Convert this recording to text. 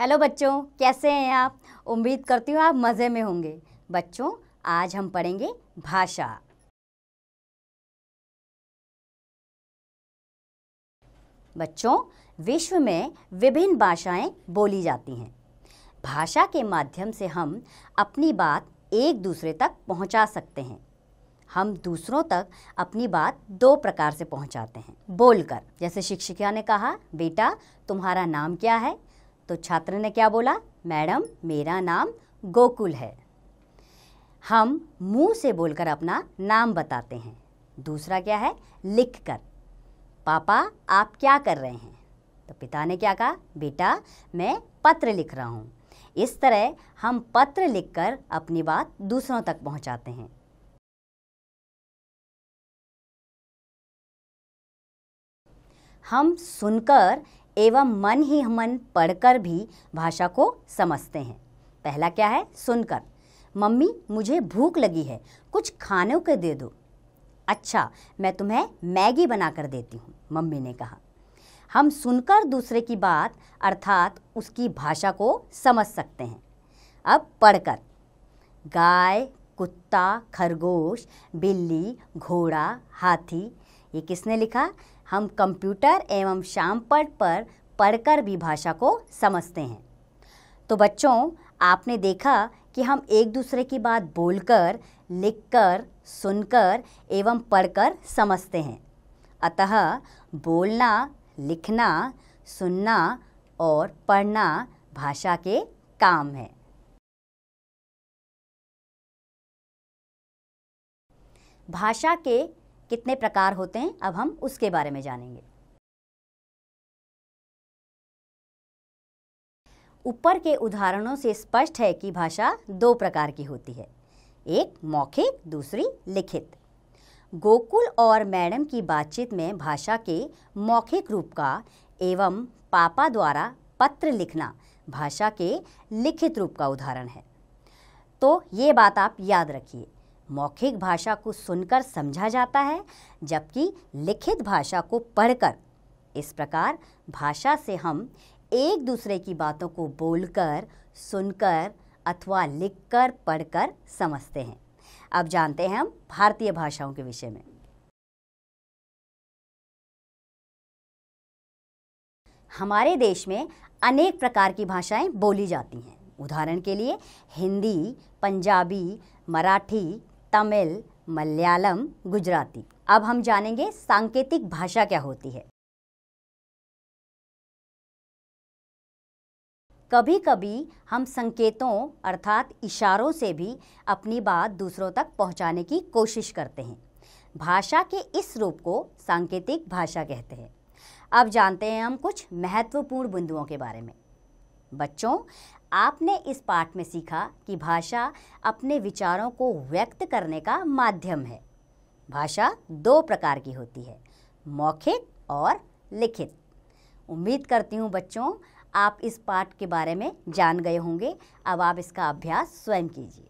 hello बच्चों कैसे हैं आप उम्मीद करती हूँ आप मज़े में होंगे बच्चों आज हम पढ़ेंगे भाषा बच्चों विश्व में विभिन्न भाषाएं बोली जाती हैं भाषा के माध्यम से हम अपनी बात एक दूसरे तक पहुंचा सकते हैं हम दूसरों तक अपनी बात दो प्रकार से पहुंचाते हैं बोलकर जैसे शिक्षिका ने कहा बेटा तुम्हारा नाम क्या है तो छात्र ने क्या बोला मैडम मेरा नाम गोकुल है हम मुंह से बोलकर अपना नाम बताते हैं दूसरा क्या है लिखकर पापा आप क्या कर रहे हैं तो पिता ने क्या कहा बेटा मैं पत्र लिख रहा हूँ इस तरह हम पत्र लिखकर अपनी बात दूसरों तक पहुँचाते हैं हम सुनकर एवं मन ही मन पढ़कर भी भाषा को समझते हैं पहला क्या है सुनकर मम्मी मुझे भूख लगी है कुछ खाने के दे दो अच्छा मैं तुम्हें मैगी बनाकर देती हूँ मम्मी ने कहा हम सुनकर दूसरे की बात अर्थात उसकी भाषा को समझ सकते हैं अब पढ़कर गाय कुत्ता खरगोश बिल्ली घोड़ा हाथी ये किसने लिखा हम कंप्यूटर एवं पट पर पढ़कर भी भाषा को समझते हैं तो बच्चों आपने देखा कि हम एक दूसरे की बात बोलकर लिखकर सुनकर एवं पढ़कर समझते हैं अतः बोलना लिखना सुनना और पढ़ना भाषा के काम है भाषा के कितने प्रकार होते हैं अब हम उसके बारे में जानेंगे ऊपर के उदाहरणों से स्पष्ट है कि भाषा दो प्रकार की होती है एक मौखिक दूसरी लिखित गोकुल और मैडम की बातचीत में भाषा के मौखिक रूप का एवं पापा द्वारा पत्र लिखना भाषा के लिखित रूप का उदाहरण है तो ये बात आप याद रखिए मौखिक भाषा को सुनकर समझा जाता है जबकि लिखित भाषा को पढ़कर इस प्रकार भाषा से हम एक दूसरे की बातों को बोलकर सुनकर अथवा लिखकर पढ़कर समझते हैं अब जानते हैं हम भारतीय भाषाओं के विषय में हमारे देश में अनेक प्रकार की भाषाएं बोली जाती हैं उदाहरण के लिए हिंदी पंजाबी मराठी तमिल मलयालम गुजराती अब हम जानेंगे सांकेतिक भाषा क्या होती है कभी कभी हम संकेतों अर्थात इशारों से भी अपनी बात दूसरों तक पहुंचाने की कोशिश करते हैं भाषा के इस रूप को सांकेतिक भाषा कहते हैं अब जानते हैं हम कुछ महत्वपूर्ण बिंदुओं के बारे में बच्चों आपने इस पाठ में सीखा कि भाषा अपने विचारों को व्यक्त करने का माध्यम है भाषा दो प्रकार की होती है मौखिक और लिखित उम्मीद करती हूँ बच्चों आप इस पाठ के बारे में जान गए होंगे अब आप इसका अभ्यास स्वयं कीजिए